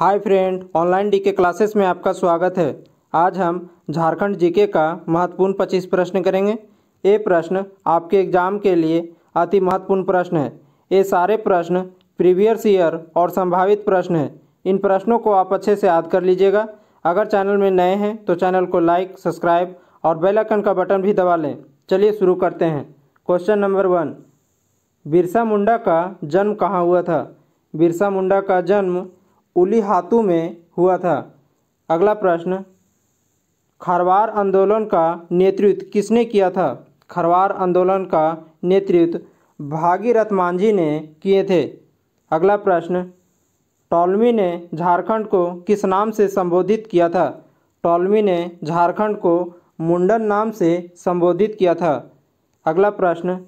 हाय friend online DK classes में आपका स्वागत है आज हम झारखंड जीके का महत्वपूर्ण पच्चीस प्रश्न करेंगे ये प्रश्न आपके एग्जाम के लिए अति महत्वपूर्ण प्रश्न है ये सारे प्रश्न प्रीवियस ईयर और संभावित प्रश्न हैं इन प्रश्नों को आप अच्छे से याद कर लीजिएगा अगर चैनल में नए हैं तो चैनल को लाइक सब्सक्राइब और बेलाइकन का बटन भी दबा लें चलिए शुरू करते हैं question number one Birsa Munda का जन्म कहाँ हुआ था बिरसा मुंडा का जन्म उलिहातु में हुआ था अगला प्रश्न खरवार आंदोलन का नेतृत्व किसने किया था खरवार आंदोलन का नेतृत्व भागीरथ मांझी ने किए थे अगला प्रश्न टॉलमी ने झारखंड को किस नाम से संबोधित किया था टॉलमी ने झारखंड को मुंडन नाम से संबोधित किया था अगला प्रश्न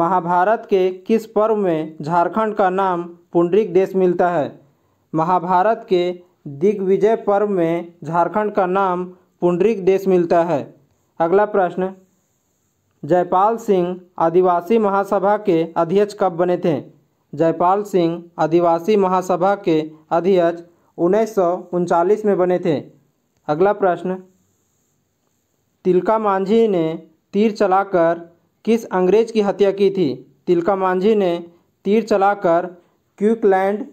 महाभारत के किस पर्व में झारखंड का नाम पुंडरिक देश मिलता है महाभारत के दिग्विजय पर्व में झारखंड का नाम पुंडरिक देश मिलता है अगला प्रश्न जयपाल सिंह आदिवासी महासभा के अध्यक्ष कब बने थे जयपाल सिंह आदिवासी महासभा के अध्यक्ष उन्नीस में बने थे अगला प्रश्न तिलका मांझी ने तीर चलाकर किस अंग्रेज की हत्या की थी तिलका मांझी ने तीर चलाकर क्यूकलैंड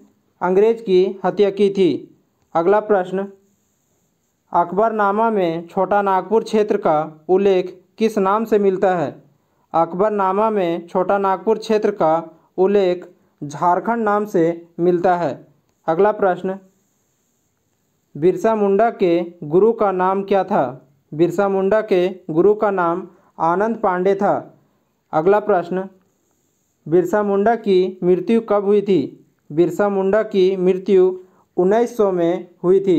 अंग्रेज की हत्या की थी अगला प्रश्न अकबरनामा में छोटा नागपुर क्षेत्र का उल्लेख किस नाम से मिलता है अकबरनामा में छोटा नागपुर क्षेत्र का उल्लेख झारखंड नाम से मिलता है अगला प्रश्न बिरसा मुंडा के गुरु का नाम क्या था बिरसा मुंडा के गुरु का नाम आनंद पांडे था अगला प्रश्न बिरसा मुंडा की मृत्यु कब हुई थी बिरसा मुंडा की मृत्यु 1900 में हुई थी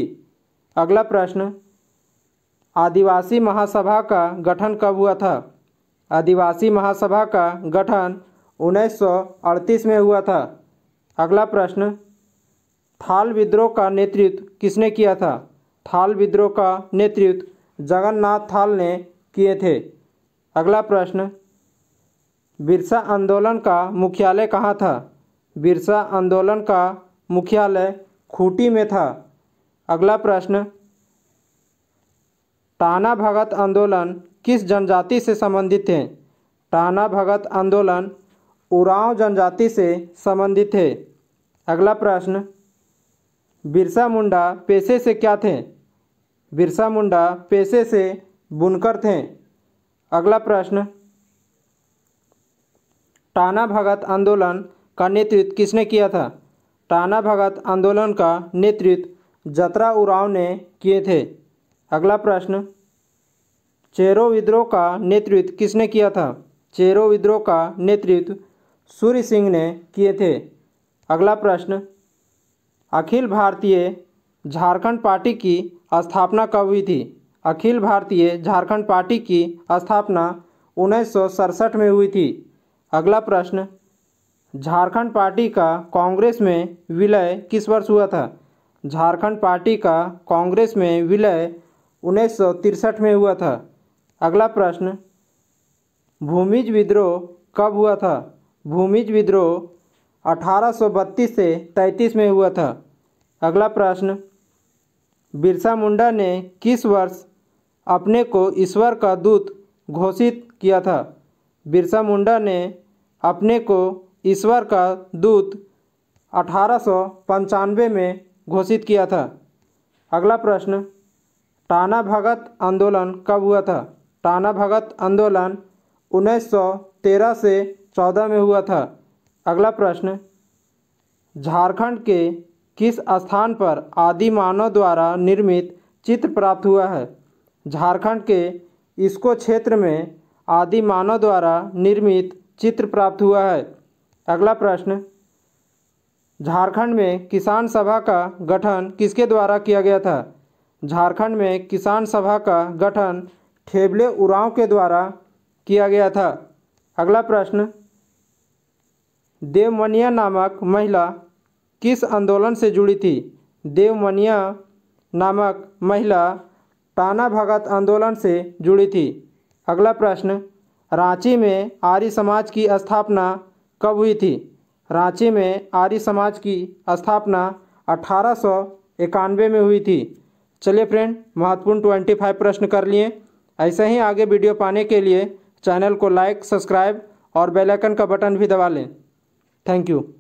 अगला प्रश्न आदिवासी महासभा का गठन कब हुआ था आदिवासी महासभा का गठन 1938 में हुआ था अगला प्रश्न थाल विद्रोह का नेतृत्व किसने किया था थाल विद्रोह का नेतृत्व जगन्नाथ थाल ने किए थे अगला प्रश्न बिरसा आंदोलन का मुख्यालय कहाँ था बिरसा आंदोलन का मुख्यालय खूंटी में था अगला प्रश्न टाना भगत आंदोलन किस जनजाति से संबंधित है टाना भगत आंदोलन उरांव जनजाति से संबंधित है अगला प्रश्न बिरसा मुंडा पेशे से क्या थे बिरसा मुंडा पेशे से बुनकर थे अगला प्रश्न टाना भगत आंदोलन का नेतृत्व किसने किया था टाना भगत आंदोलन का नेतृत्व जतरा उराव ने किए थे अगला प्रश्न चेरो विद्रोह का नेतृत्व किसने किया था चेरो विद्रोह का नेतृत्व सूर्य सिंह ने किए थे अगला प्रश्न अखिल भारतीय झारखंड पार्टी की स्थापना कब हुई थी अखिल भारतीय झारखंड पार्टी की स्थापना उन्नीस में हुई थी अगला प्रश्न झारखंड पार्टी का कांग्रेस में विलय किस वर्ष हुआ था झारखंड पार्टी का कांग्रेस में विलय उन्नीस में हुआ था अगला प्रश्न भूमिज विद्रोह कब हुआ था भूमिज विद्रोह अठारह से 33 में हुआ था अगला प्रश्न बिरसा मुंडा ने किस वर्ष अपने को ईश्वर का दूत घोषित किया था बिरसा मुंडा ने अपने को ईश्वर का दूत अठारह में घोषित किया था अगला प्रश्न टाना भगत आंदोलन कब हुआ था टाना भगत आंदोलन 1913 से 14 में हुआ था अगला प्रश्न झारखंड के किस स्थान पर आदि मानव द्वारा निर्मित चित्र प्राप्त हुआ है झारखंड के इसको क्षेत्र में आदि मानव द्वारा निर्मित चित्र प्राप्त हुआ है अगला प्रश्न झारखंड में किसान सभा का गठन किसके द्वारा किया गया था झारखंड में किसान सभा का गठन ठेबले उरांव के द्वारा किया गया था अगला प्रश्न देवमनिया नामक महिला किस आंदोलन से जुड़ी थी देवमनिया नामक महिला टाना भगत आंदोलन से जुड़ी थी अगला प्रश्न रांची में आर्य समाज की स्थापना कब हुई थी रांची में आर्य समाज की स्थापना अठारह में हुई थी चलिए फ्रेंड महत्वपूर्ण ट्वेंटी फाइव प्रश्न कर लिए ऐसे ही आगे वीडियो पाने के लिए चैनल को लाइक सब्सक्राइब और बेल आइकन का बटन भी दबा लें थैंक यू